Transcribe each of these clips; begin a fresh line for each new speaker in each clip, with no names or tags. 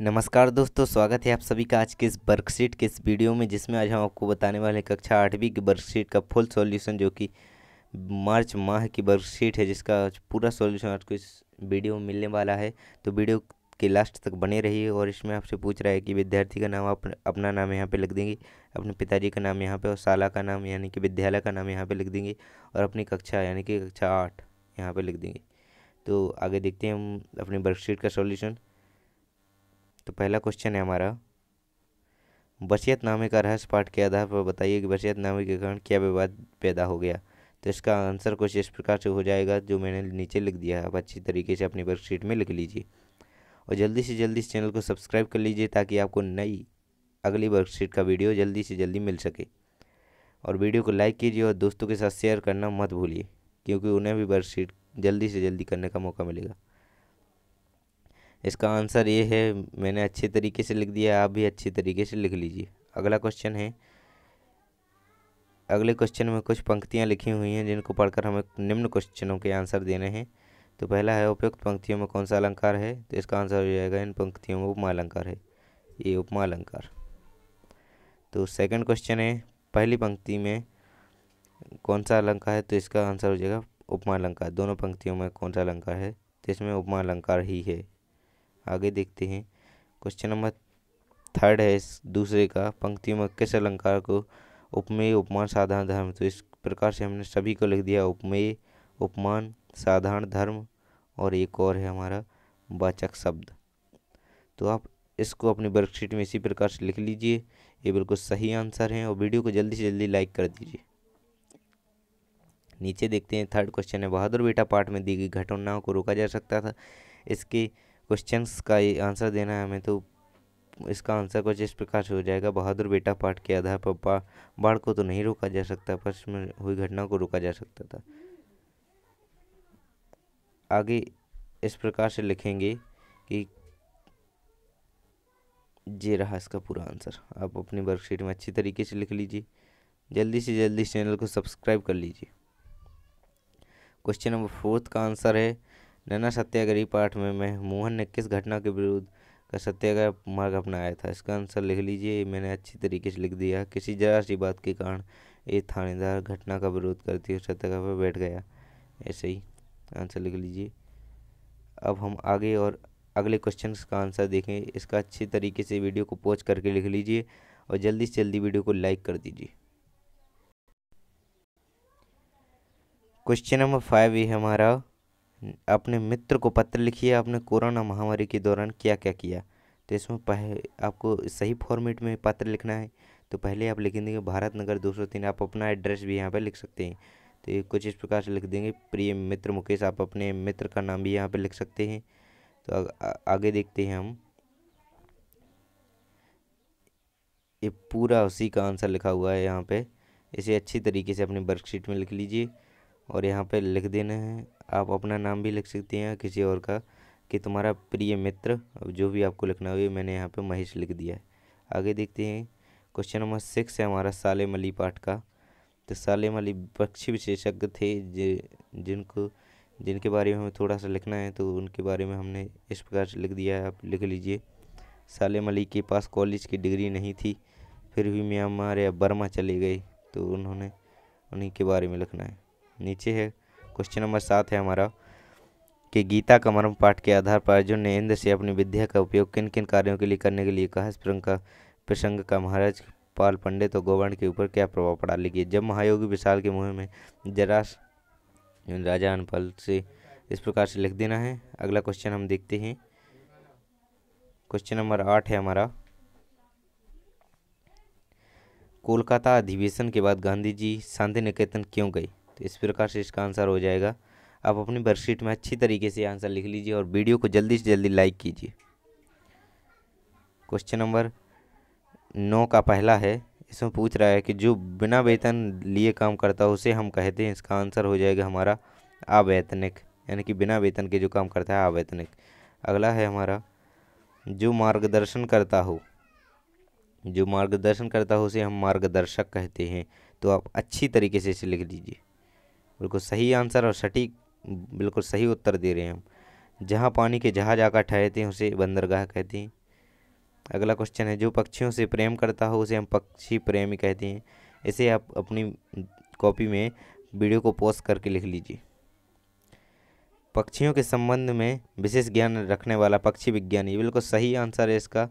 नमस्कार दोस्तों स्वागत है आप सभी का आज के इस वर्कशीट के इस वीडियो में जिसमें आज हम आपको बताने वाले कक्षा आठवीं की वर्कशीट का फुल सॉल्यूशन जो कि मार्च माह की वर्कशीट है जिसका पूरा सॉल्यूशन आपको इस वीडियो में मिलने वाला है तो वीडियो के लास्ट तक बने रहिए और इसमें आपसे पूछ रहा है कि विद्यार्थी का नाम आप अपना नाम यहाँ पर लिख देंगे अपने पिताजी का नाम यहाँ पर और शाला का नाम यानी कि विद्यालय का नाम यहाँ पर लिख देंगे और अपनी कक्षा यानी कि कक्षा आठ यहाँ पर लिख देंगे तो आगे देखते हैं हम अपनी वर्कशीट का सॉल्यूशन तो पहला क्वेश्चन है हमारा नामे का रहस्य पाठ के आधार पर बताइए कि नामे के कारण क्या विवाद पैदा हो गया तो इसका आंसर कुछ इस प्रकार से हो जाएगा जो मैंने नीचे लिख दिया है आप अच्छी तरीके से अपनी वर्कशीट में लिख लीजिए और जल्दी से जल्दी इस चैनल को सब्सक्राइब कर लीजिए ताकि आपको नई अगली वर्कशीट का वीडियो जल्दी से जल्दी मिल सके और वीडियो को लाइक कीजिए और दोस्तों के साथ शेयर करना मत भूलिए क्योंकि उन्हें भी वर्कशीट जल्दी से जल्दी करने का मौका मिलेगा इसका आंसर ये है मैंने अच्छे तरीके से लिख दिया आप भी अच्छे तरीके से लिख लीजिए अगला क्वेश्चन है अगले क्वेश्चन में कुछ पंक्तियाँ लिखी हुई हैं जिनको पढ़कर हमें निम्न क्वेश्चनों के आंसर देने हैं तो पहला है उपयुक्त पंक्तियों में कौन सा अलंकार है तो इसका आंसर हो जाएगा इन पंक्तियों में उपमा अलंकार है ये उपमा अलंकार तो सेकंड क्वेश्चन है पहली पंक्ति में कौन सा अलंकार है तो इसका आंसर हो जाएगा उपमा अलंकार दोनों पंक्तियों में कौन सा अलंकार है तो इसमें उपमा अलंकार ही है आगे देखते हैं क्वेश्चन नंबर थर्ड है इस दूसरे का पंक्ति में किस अलंकार को उपमेय उपमान साधारण धर्म तो इस प्रकार से हमने सभी को लिख दिया उपमेय उपमान साधारण धर्म और एक और है हमारा वाचक शब्द तो आप इसको अपनी वर्कशीट में इसी प्रकार से लिख लीजिए ये बिल्कुल सही आंसर है और वीडियो को जल्दी से जल्दी लाइक कर दीजिए नीचे देखते हैं थर्ड क्वेश्चन है बहादुर बेटा पाठ में दी गई घटनाओं को रोका जा सकता था इसके क्वेश्चंस का ये आंसर देना है हमें तो इसका आंसर कुछ इस प्रकार से हो जाएगा बहादुर बेटा पाठ के आधार पर बाढ़ को तो नहीं रोका जा सकता पर इसमें हुई घटना को रोका जा सकता था आगे इस प्रकार से लिखेंगे कि जे रहा इसका पूरा आंसर आप अपनी वर्कशीट में अच्छी तरीके से लिख लीजिए जल्दी से जल्दी चैनल को सब्सक्राइब कर लीजिए क्वेश्चन नंबर फोर्थ का आंसर है नैना सत्याग्रह पाठ में मैं मोहन ने किस घटना के विरुद्ध का सत्याग्रह मार्ग अपनाया था इसका आंसर लिख लीजिए मैंने अच्छी तरीके से लिख दिया किसी जरा सी बात के कारण ये थानेदार घटना का विरोध करते हुए सत्याग्रह पर बैठ गया ऐसे ही आंसर लिख लीजिए अब हम आगे और अगले क्वेश्चन का आंसर देखें इसका अच्छे तरीके से वीडियो को पॉज करके लिख लीजिए और जल्दी से जल्दी वीडियो को लाइक कर दीजिए क्वेश्चन नंबर फाइव ये हमारा अपने मित्र को पत्र लिखिए आपने कोरोना महामारी के दौरान क्या क्या किया तो इसमें पह आपको सही फॉर्मेट में पत्र लिखना है तो पहले आप लिख देंगे भारत नगर दो सौ तीन आप अपना एड्रेस भी यहाँ पर लिख सकते हैं तो ये कुछ इस प्रकार से लिख देंगे प्रिय मित्र मुकेश आप अपने मित्र का नाम भी यहाँ पर लिख सकते हैं तो आ, आ, आगे देखते हैं हम ये पूरा उसी का आंसर लिखा हुआ है यहाँ पे इसे अच्छी तरीके से अपनी वर्कशीट में लिख लीजिए और यहाँ पे लिख देना है आप अपना नाम भी लिख सकते हैं किसी और का कि तुम्हारा प्रिय मित्र जो भी आपको लिखना हो मैंने यहाँ पर महेश लिख दिया है आगे देखते हैं क्वेश्चन नंबर सिक्स है हमारा सालेम अली पाठ का तो सालेम अली पक्षी विशेषज्ञ थे जिनको जिनके बारे में हमें थोड़ा सा लिखना है तो उनके बारे में हमने इस प्रकार से लिख दिया है आप लिख लीजिए सालेम अली के पास कॉलेज की डिग्री नहीं थी फिर भी म्यांमार या बर्मा चले गए तो उन्होंने उन्हीं के बारे में लिखना है नीचे है क्वेश्चन नंबर सात है हमारा कि गीता का मर्म पाठ के आधार पर अर्जुन ने इंद्र से अपनी विद्या का उपयोग किन किन कार्यों के लिए करने के लिए कहा इस प्रसंग का महाराज पाल पंडित और गोवर्ण के ऊपर क्या प्रभाव पड़ा लिखिए जब महायोगी विशाल के मुँह में जरास राजा अनपल से इस प्रकार से लिख देना है अगला क्वेश्चन हम देखते हैं क्वेश्चन नंबर आठ है हमारा कोलकाता अधिवेशन के बाद गांधी जी शांति निकेतन क्यों गए तो इस प्रकार से इसका आंसर हो जाएगा आप अपनी वर्कशीट में अच्छी तरीके से आंसर लिख लीजिए और वीडियो को जल्दी से जल्दी लाइक कीजिए क्वेश्चन नंबर नौ का पहला है इसमें पूछ रहा है कि जो बिना वेतन लिए काम करता है उसे हम कहते हैं इसका आंसर हो जाएगा हमारा अवैतनिक यानी कि बिना वेतन के जो काम करता है अवैतनिक अगला है हमारा जो मार्गदर्शन करता हो जो मार्गदर्शन करता हो उसे हम मार्गदर्शक कहते हैं तो आप अच्छी तरीके से इसे लिख लीजिए बिल्कुल सही आंसर और सटीक बिल्कुल सही उत्तर दे रहे हैं हम जहाँ पानी के जहाज आकर ठहरते हैं उसे बंदरगाह कहते हैं अगला क्वेश्चन है जो पक्षियों से प्रेम करता हो उसे हम पक्षी प्रेमी कहते हैं इसे आप अपनी कॉपी में वीडियो को पोस्ट करके लिख लीजिए पक्षियों के संबंध में विशेष ज्ञान रखने वाला पक्षी विज्ञानी बिल्कुल सही आंसर है इसका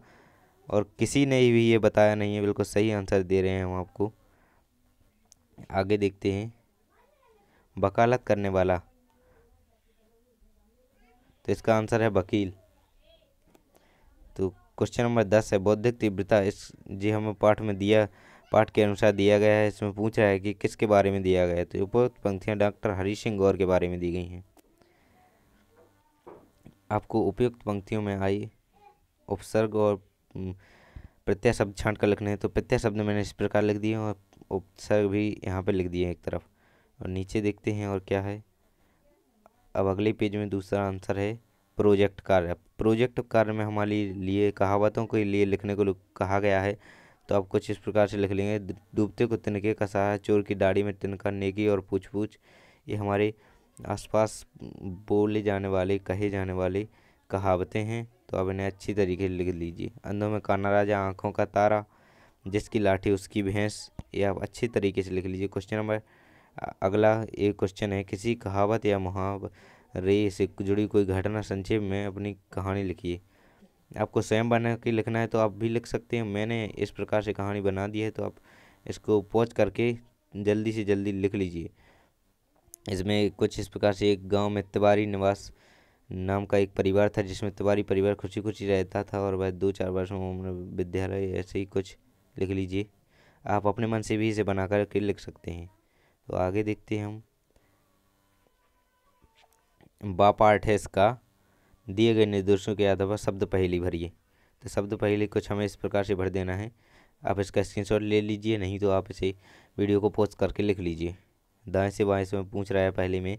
और किसी ने भी ये बताया नहीं है बिल्कुल सही आंसर दे रहे हैं हम आपको आगे देखते हैं वकालत करने वाला तो इसका आंसर है वकील तो क्वेश्चन नंबर दस है बौद्धिक तीव्रता इस जी हमें पाठ में दिया पाठ के अनुसार दिया गया है इसमें पूछ रहा है कि किसके बारे में दिया गया है तो उपयुक्त पंक्तियाँ डॉक्टर हरी सिंह गौर के बारे में दी गई हैं आपको उपयुक्त पंक्तियों में आई उपसर्ग और प्रत्यय शब्द छाँट कर लिखने हैं तो प्रत्यय शब्द मैंने इस प्रकार लिख दिए और उपसर्ग भी यहाँ पर लिख दिए एक तरफ और नीचे देखते हैं और क्या है अब अगले पेज में दूसरा आंसर है प्रोजेक्ट कार्य प्रोजेक्ट कार्य में हमारे लिए कहावतों के लिए लिखने को कहा गया है तो आप कुछ इस प्रकार से लिख लेंगे डूबते को तिनके कसा चोर की दाढ़ी में तिनका नेगी और पूछ पूछ ये हमारे आसपास बोले जाने वाले कहे जाने वाले कहावतें हैं तो आप इन्हें अच्छी तरीके से लिख लीजिए अंधों में काना राजा आँखों का तारा जिसकी लाठी उसकी भैंस ये आप अच्छी तरीके से लिख लीजिए क्वेश्चन नंबर अगला एक क्वेश्चन है किसी कहावत या मुहावरे से जुड़ी कोई घटना संक्षेप में अपनी कहानी लिखिए आपको स्वयं बना के लिखना है तो आप भी लिख सकते हैं मैंने इस प्रकार से कहानी बना दी है तो आप इसको पोच करके जल्दी से जल्दी लिख लीजिए इसमें कुछ इस प्रकार से एक गांव में तिवारी निवास नाम का एक परिवार था जिसमें तिवारी परिवार खुशी खुशी रहता था और वह दो चार वर्षों उम्र विद्यालय ऐसे ही कुछ लिख लीजिए आप अपने मन से भी इसे बना कर के लिख सकते हैं तो आगे देखते हैं हम बा पार्ट है इसका दिए गए निर्देशों के आधार पर शब्द पहली भरिए तो शब्द पहली कुछ हमें इस प्रकार से भर देना है आप इसका स्क्रीनशॉट ले लीजिए नहीं तो आप इसे वीडियो को पोस्ट करके लिख लीजिए दाएं से बाएं से पूछ रहा है पहले में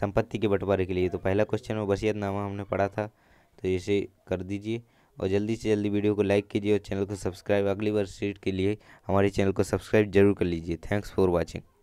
संपत्ति के बंटवारे के लिए तो पहला क्वेश्चन वो नामा हमने पढ़ा था तो इसे कर दीजिए और जल्दी से जल्दी वीडियो को लाइक कीजिए और चैनल को सब्सक्राइब अगली बार सीट के लिए हमारे चैनल को सब्सक्राइब जरूर कर लीजिए थैंक्स फॉर वॉचिंग